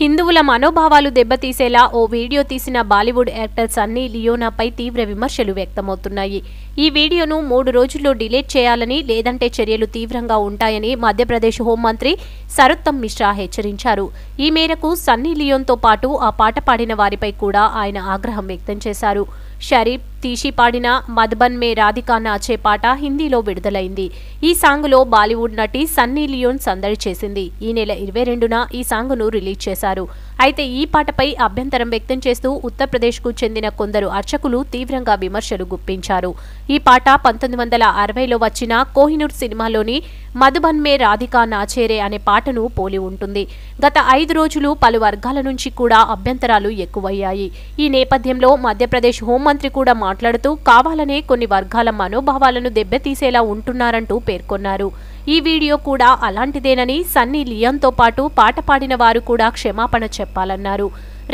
హిందువుల మనోభావాలు దెబ్బతీసేలా ఓ వీడియో తీసిన బాలీవుడ్ యాక్టర్ సన్నీ లియోనాపై తీవ్ర విమర్శలు వ్యక్తమవుతున్నాయి ఈ వీడియోను మూడు రోజుల్లో డిలీట్ చేయాలని లేదంటే చర్యలు తీవ్రంగా ఉంటాయని మధ్యప్రదేశ్ హోంమంత్రి సరుత్తమ్ మిశ్రా హెచ్చరించారు ఈ మేరకు సన్నీ లియోన్తో పాటు ఆ పాట పాడిన వారిపై కూడా ఆయన ఆగ్రహం వ్యక్తం చేశారు షరీఫ్ తీసి పాడిన మధుబన్ మే రాధికా చే పాట హిందీలో విడుదలైంది ఈ లో బాలీవుడ్ నటి సన్నీ లియోన్ సందడి చేసింది ఈ నెల ఇరవై రెండున ఈ ను రిలీజ్ చేశారు అయితే ఈ పాటపై అభ్యంతరం వ్యక్తం చేస్తూ ఉత్తరప్రదేశ్కు చెందిన కొందరు అర్చకులు తీవ్రంగా విమర్శలు గుప్పించారు ఈ పాట పంతొమ్మిది వందల అరవైలో వచ్చిన కోహినూర్ సినిమాలోని మధుబన్ మే రాధికా నాచేరే అనే పాటను పోలి ఉంటుంది గత ఐదు రోజులు పలు వర్గాల నుంచి కూడా అభ్యంతరాలు ఎక్కువయ్యాయి ఈ నేపథ్యంలో మధ్యప్రదేశ్ హోంమంత్రి కూడా మాట్లాడుతూ కావాలనే కొన్ని వర్గాల మనోభావాలను దెబ్బతీసేలా ఉంటున్నారంటూ పేర్కొన్నారు ఈ వీడియో కూడా అలాంటిదేనని సన్నీ లియంతో పాటు పాట పాడిన వారు కూడా క్షమాపణ చెప్పారు చెప్పాలన్నారు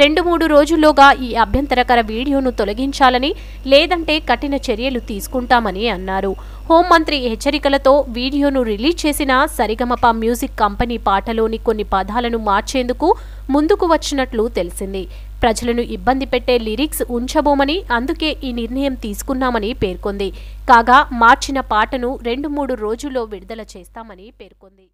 రెండు మూడు రోజుల్లోగా ఈ అభ్యంతరకర వీడియోను తొలగించాలని లేదంటే కఠిన చర్యలు తీసుకుంటామని అన్నారు హోంమంత్రి హెచ్చరికలతో వీడియోను రిలీజ్ చేసిన సరిగమప మ్యూజిక్ కంపెనీ పాటలోని కొన్ని పదాలను మార్చేందుకు ముందుకు వచ్చినట్లు తెలిసింది ప్రజలను ఇబ్బంది పెట్టే లిరిక్స్ ఉంచబోమని అందుకే ఈ నిర్ణయం తీసుకున్నామని పేర్కొంది కాగా మార్చిన పాటను రెండు మూడు రోజుల్లో విడుదల చేస్తామని పేర్కొంది